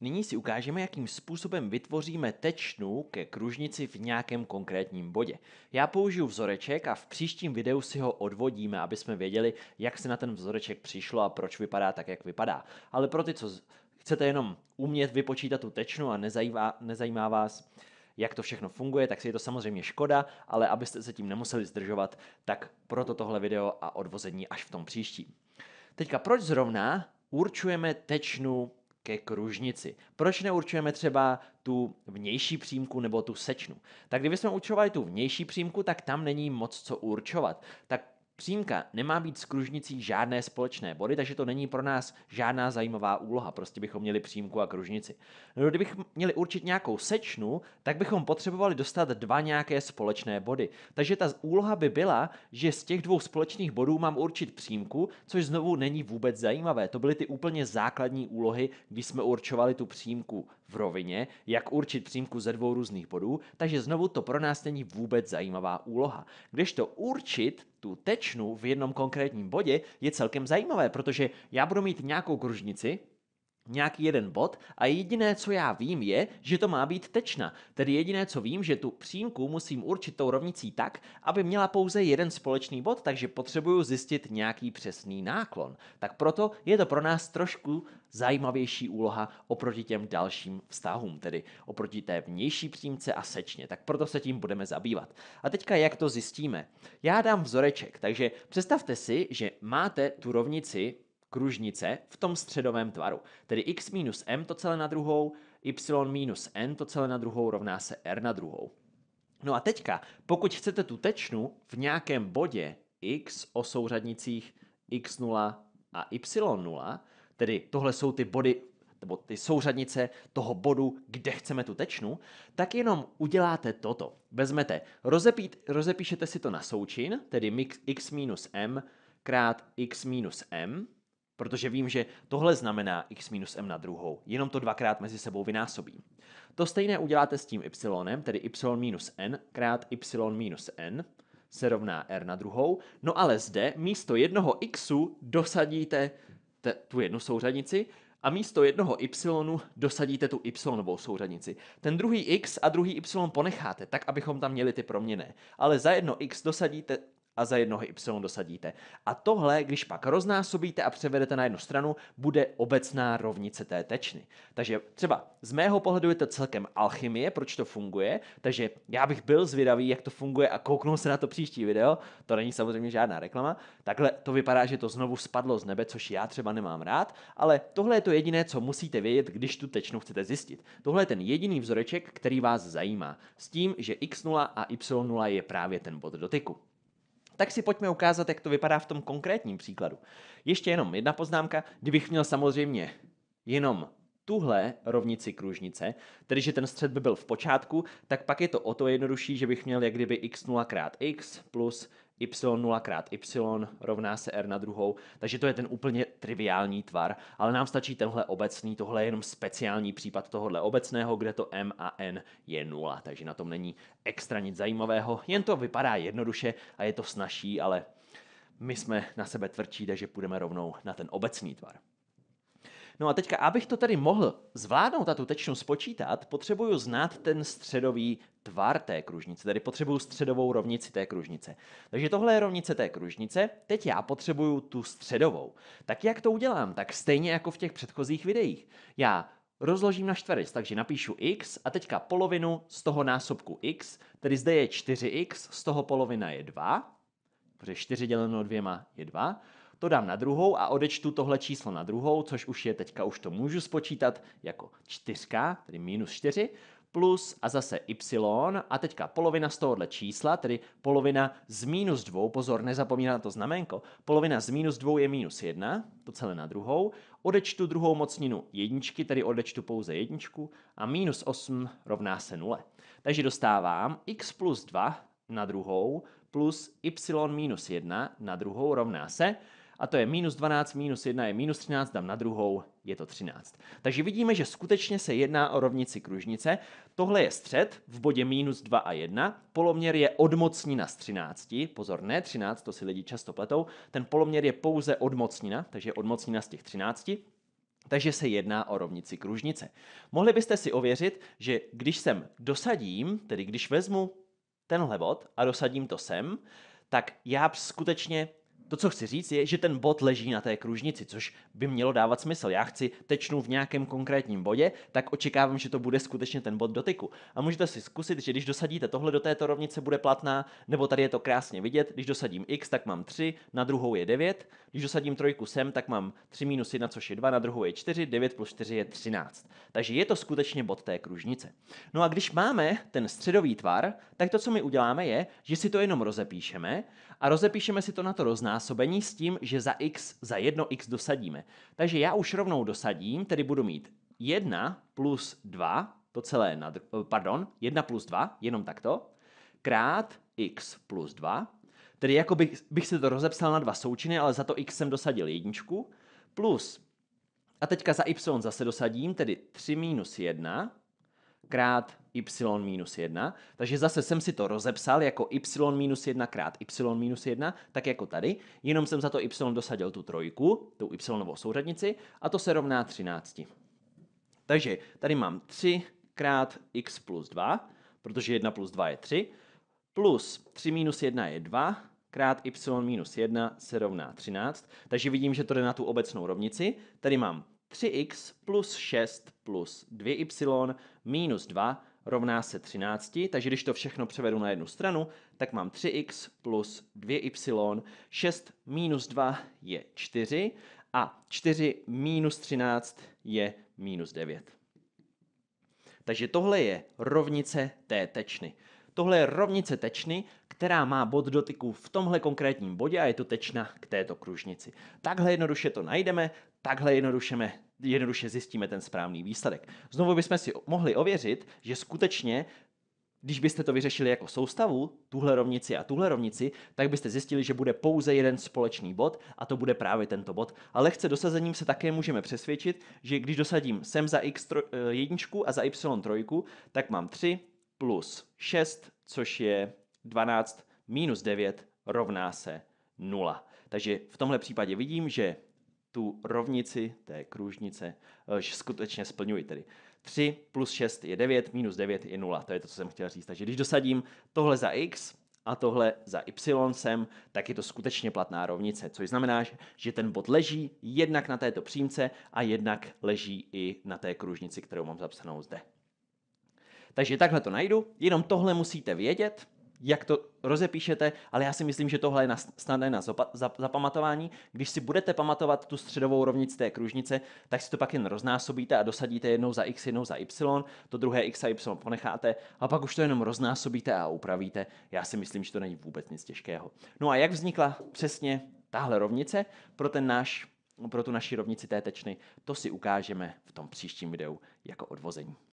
Nyní si ukážeme, jakým způsobem vytvoříme tečnu ke kružnici v nějakém konkrétním bodě. Já použiju vzoreček a v příštím videu si ho odvodíme, aby jsme věděli, jak se na ten vzoreček přišlo a proč vypadá tak, jak vypadá. Ale pro ty, co chcete jenom umět vypočítat tu tečnu a nezajímá, nezajímá vás, jak to všechno funguje, tak si je to samozřejmě škoda, ale abyste se tím nemuseli zdržovat, tak proto tohle video a odvození až v tom příštím. Teďka proč zrovna určujeme tečnu ke kružnici. Proč neurčujeme třeba tu vnější přímku nebo tu sečnu? Tak kdybychom určovali tu vnější přímku, tak tam není moc co určovat. Tak Přímka nemá být s kružnicí žádné společné body, takže to není pro nás žádná zajímavá úloha. Prostě bychom měli přímku a kružnici. No, kdybych měli určit nějakou sečnu, tak bychom potřebovali dostat dva nějaké společné body. Takže ta úloha by byla, že z těch dvou společných bodů mám určit přímku, což znovu není vůbec zajímavé. To byly ty úplně základní úlohy, když jsme určovali tu přímku v rovině, jak určit přímku ze dvou různých bodů, takže znovu to pro nás není vůbec zajímavá úloha. Když to určit tu tečnu v jednom konkrétním bodě, je celkem zajímavé, protože já budu mít nějakou kružnici, nějaký jeden bod a jediné, co já vím, je, že to má být tečna. Tedy jediné, co vím, že tu přímku musím určit tou rovnicí tak, aby měla pouze jeden společný bod, takže potřebuju zjistit nějaký přesný náklon. Tak proto je to pro nás trošku zajímavější úloha oproti těm dalším vztahům, tedy oproti té vnější přímce a sečně. Tak proto se tím budeme zabývat. A teďka jak to zjistíme? Já dám vzoreček, takže představte si, že máte tu rovnici kružnice v tom středovém tvaru. Tedy x minus m to celé na druhou, y minus n to celé na druhou rovná se r na druhou. No a teďka, pokud chcete tu tečnu v nějakém bodě x o souřadnicích x0 a y0, tedy tohle jsou ty body nebo ty souřadnice toho bodu, kde chceme tu tečnu, tak jenom uděláte toto. Vezmete, rozepít, rozepíšete si to na součin, tedy x minus m krát x minus m, protože vím, že tohle znamená x minus m na druhou, jenom to dvakrát mezi sebou vynásobím. To stejné uděláte s tím y, tedy y minus n krát y minus n se rovná r na druhou, no ale zde místo jednoho x dosadíte te, tu jednu souřadnici a místo jednoho y dosadíte tu y souřadnici. Ten druhý x a druhý y ponecháte, tak abychom tam měli ty proměny. Ale za jedno x dosadíte a za jednoho y dosadíte. A tohle, když pak roznásobíte a převedete na jednu stranu, bude obecná rovnice té tečny. Takže třeba z mého pohledu je to celkem alchymie, proč to funguje, takže já bych byl zvědavý, jak to funguje a kouknu se na to příští video, to není samozřejmě žádná reklama, takhle to vypadá, že to znovu spadlo z nebe, což já třeba nemám rád, ale tohle je to jediné, co musíte vědět, když tu tečnu chcete zjistit. Tohle je ten jediný vzoreček, který vás zajímá, s tím, že x0 a y0 je právě ten bod dotyku tak si pojďme ukázat, jak to vypadá v tom konkrétním příkladu. Ještě jenom jedna poznámka, kdybych měl samozřejmě jenom tuhle rovnici kružnice, tedy že ten střed by byl v počátku, tak pak je to o to jednodušší, že bych měl jak kdyby x0 krát x plus y 0 krát y rovná se r na druhou, takže to je ten úplně triviální tvar, ale nám stačí tenhle obecný, tohle je jenom speciální případ tohohle obecného, kde to m a n je 0, takže na tom není extra nic zajímavého, jen to vypadá jednoduše a je to snažší, ale my jsme na sebe tvrdší, takže půjdeme rovnou na ten obecný tvar. No a teďka, abych to tady mohl zvládnout a tu tečnu spočítat, potřebuju znát ten středový tvar té kružnice, tedy potřebuju středovou rovnici té kružnice. Takže tohle je rovnice té kružnice, teď já potřebuju tu středovou. Tak jak to udělám? Tak stejně jako v těch předchozích videích. Já rozložím na čtverec, takže napíšu x a teďka polovinu z toho násobku x, tedy zde je 4x, z toho polovina je 2, protože 4 děleno dvěma je 2 to dám na druhou a odečtu tohle číslo na druhou, což už je teďka, už to můžu spočítat jako čtyřka, tedy minus čtyři plus a zase y a teďka polovina z tohohle čísla, tedy polovina z minus dvou, pozor, nezapomíná na to znamenko, polovina z minus dvou je minus jedna, to celé na druhou, odečtu druhou mocninu jedničky, tedy odečtu pouze jedničku a minus 8 rovná se nule. Takže dostávám x plus 2 na druhou plus y minus 1 na druhou rovná se a to je minus 12, minus 1 je minus 13, dám na druhou, je to 13. Takže vidíme, že skutečně se jedná o rovnici kružnice. Tohle je střed v bodě minus 2 a 1. Poloměr je odmocnina z 13. Pozor, ne 13, to si lidi často pletou. Ten poloměr je pouze odmocnina, takže odmocnina z těch 13. Takže se jedná o rovnici kružnice. Mohli byste si ověřit, že když sem dosadím, tedy když vezmu tenhle bod a dosadím to sem, tak já skutečně to, co chci říct, je, že ten bod leží na té kružnici, což by mělo dávat smysl. Já chci tečnu v nějakém konkrétním bodě, tak očekávám, že to bude skutečně ten bod dotyku. A můžete si zkusit, že když dosadíte tohle do této rovnice, bude platná, nebo tady je to krásně vidět, když dosadím x, tak mám 3, na druhou je 9, když dosadím trojku sem, tak mám 3 minus 1, což je 2, na druhou je 4, 9 plus 4 je 13. Takže je to skutečně bod té kružnice. No a když máme ten středový tvar, tak to, co my uděláme, je, že si to jenom rozepíšeme a rozepíšeme si to na to roznásobení s tím, že za x, za jedno x dosadíme. Takže já už rovnou dosadím, tedy budu mít 1 plus 2, to celé, nad, pardon, 1 plus 2, jenom takto, krát x plus 2, tedy jako bych, bych si to rozepsal na dva součiny, ale za to x jsem dosadil jedničku, plus, a teďka za y zase dosadím, tedy 3 minus 1, krát y minus 1. Takže zase jsem si to rozepsal jako y minus 1 krát y minus 1, tak jako tady, jenom jsem za to y dosadil tu trojku, tu y souřadnici, a to se rovná 13. Takže tady mám 3 krát x plus 2, protože 1 plus 2 je 3, plus 3 minus 1 je 2, krát y minus 1 se rovná 13. Takže vidím, že to jde na tu obecnou rovnici. Tady mám 3x plus 6 plus 2y minus 2 rovná se 13, takže když to všechno převedu na jednu stranu, tak mám 3x plus 2y, 6 minus 2 je 4 a 4 minus 13 je minus 9. Takže tohle je rovnice té tečny. Tohle je rovnice tečny která má bod dotyku v tomhle konkrétním bodě a je to tečna k této kružnici. Takhle jednoduše to najdeme, takhle jednoduše, jednoduše zjistíme ten správný výsledek. Znovu bychom si mohli ověřit, že skutečně když byste to vyřešili jako soustavu, tuhle rovnici a tuhle rovnici, tak byste zjistili, že bude pouze jeden společný bod a to bude právě tento bod. A lehce dosazením se také můžeme přesvědčit, že když dosadím sem za x eh, jedničku a za y trojku, tak mám 3 plus 6, což je 12 minus 9 rovná se 0. Takže v tomhle případě vidím, že tu rovnici té kružnice že eh, skutečně splňuji tedy. 3 plus 6 je 9, minus 9 je 0, to je to, co jsem chtěl říct. Takže když dosadím tohle za x a tohle za y sem, tak je to skutečně platná rovnice, což znamená, že ten bod leží jednak na této přímce a jednak leží i na té kružnici, kterou mám zapsanou zde. Takže takhle to najdu, jenom tohle musíte vědět, jak to rozepíšete, ale já si myslím, že tohle je snadné na zapamatování. Když si budete pamatovat tu středovou rovnici té kružnice, tak si to pak jen roznásobíte a dosadíte jednou za x, jednou za y, to druhé x a y ponecháte a pak už to jenom roznásobíte a upravíte. Já si myslím, že to není vůbec nic těžkého. No a jak vznikla přesně tahle rovnice pro ten náš pro tu naši rovnici té tečny, to si ukážeme v tom příštím videu jako odvození.